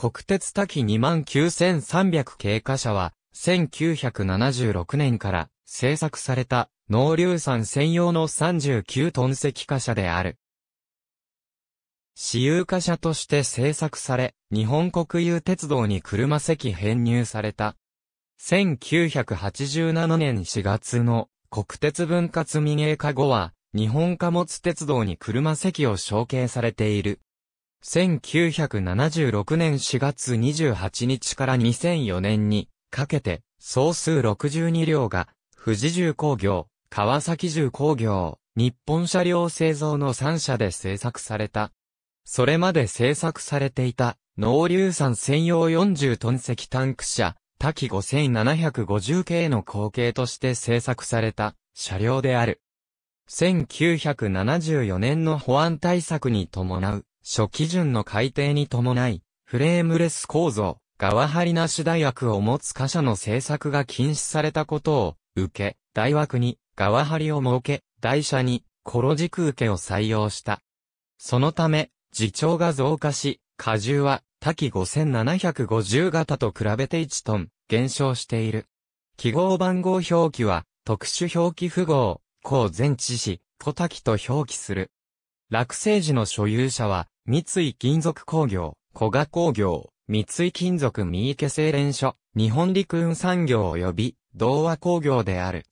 国鉄多岐29300経過車は、1976年から製作された農流産専用の39トン積貨車である。私有貨車として製作され、日本国有鉄道に車席編入された。1987年4月の国鉄分割民営化後は、日本貨物鉄道に車席を承継されている。1976年4月28日から2004年にかけて、総数62両が、富士重工業、川崎重工業、日本車両製造の3社で製作された。それまで製作されていた、農硫酸専用40トン石タンク車、滝5750系の後継として製作された車両である。1974年の保安対策に伴う初基準の改定に伴い、フレームレス構造、側張りなし大枠を持つ貨車の制作が禁止されたことを受け、大枠に側張りを設け、台車にコロ軸受けを採用した。そのため、自長が増加し、荷重は多機5750型と比べて1トン減少している。記号番号表記は特殊表記符号、高前置詞、小滝と表記する。落成時の所有者は三井金属工業、古賀工業、三井金属三池製錬所、日本陸運産業及び、同和工業である。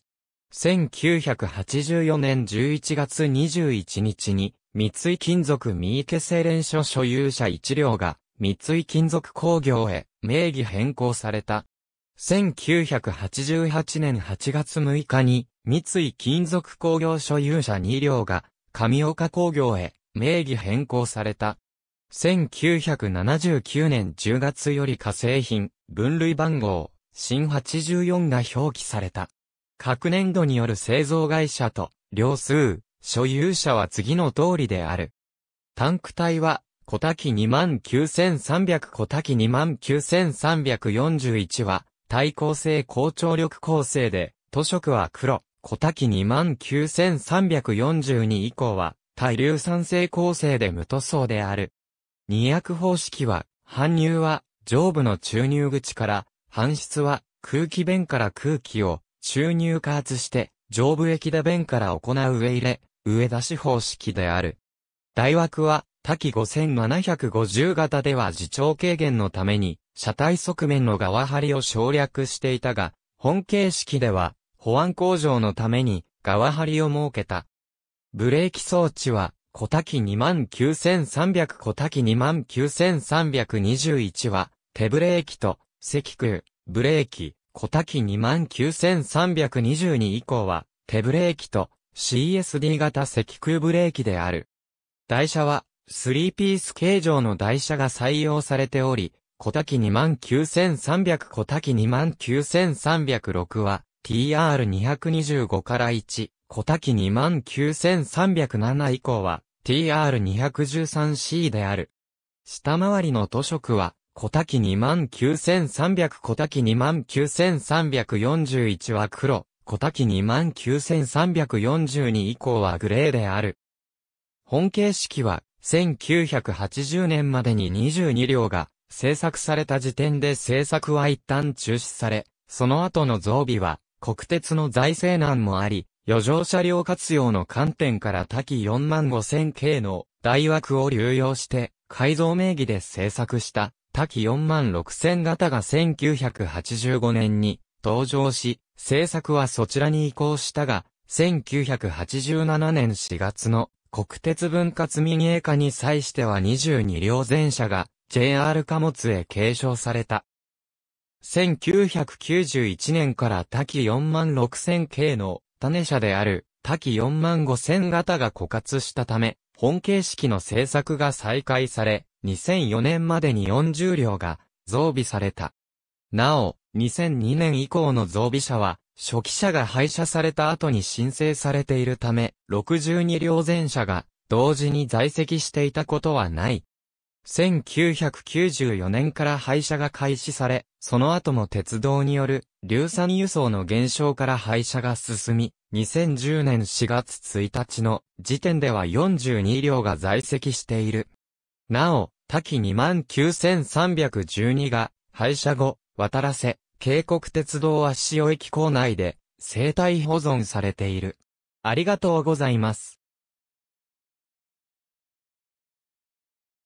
1984年11月21日に、三井金属三池製錬所所有者1両が、三井金属工業へ名義変更された。1988年8月6日に、三井金属工業所有者2両が、上岡工業へ名義変更された。1979年10月より化成品、分類番号、新84が表記された。各年度による製造会社と、両数、所有者は次の通りである。タンク体は、小滝29300小滝29341は、対抗性高張力構成で、塗色は黒、小滝29342以降は、対硫酸性構成で無塗装である。二役方式は、搬入は上部の注入口から、搬出は空気弁から空気を注入加圧して、上部液打弁から行う上入れ、上出し方式である。大枠は、多機5750型では自重軽減のために、車体側面の側張りを省略していたが、本形式では、保安工場のために、側張りを設けた。ブレーキ装置は、小滝29300小滝29321は、手ブレーキと、石空、ブレーキ、小滝29322以降は、手ブレーキと、CSD 型石空ブレーキである。台車は、スリーピース形状の台車が採用されており、小滝29300小滝29306は、TR225 から1、小滝29307以降は TR213C である。下回りの図色は、小滝29300小滝29341は黒、小滝29342以降はグレーである。本形式は、1980年までに22両が制作された時点で制作は一旦中止され、その後の増備は国鉄の財政難もあり、余剰車両活用の観点から多岐4万5千系の大枠を流用して、改造名義で制作した多岐4万6千型が1985年に登場し、制作はそちらに移行したが、1987年4月の国鉄分割民営化に際しては22両全車が JR 貨物へ継承された。1991年から多岐4万6000系の種車である多岐4万5000型が枯渇したため、本形式の製作が再開され、2004年までに40両が増備された。なお、2002年以降の増備車は、初期車が廃車された後に申請されているため、62両前車が同時に在籍していたことはない。1994年から廃車が開始され、その後も鉄道による硫酸輸送の減少から廃車が進み、2010年4月1日の時点では42両が在籍している。なお、多岐29312が廃車後、渡らせ、渓谷鉄道足尾駅構内で生態保存されている。ありがとうございます。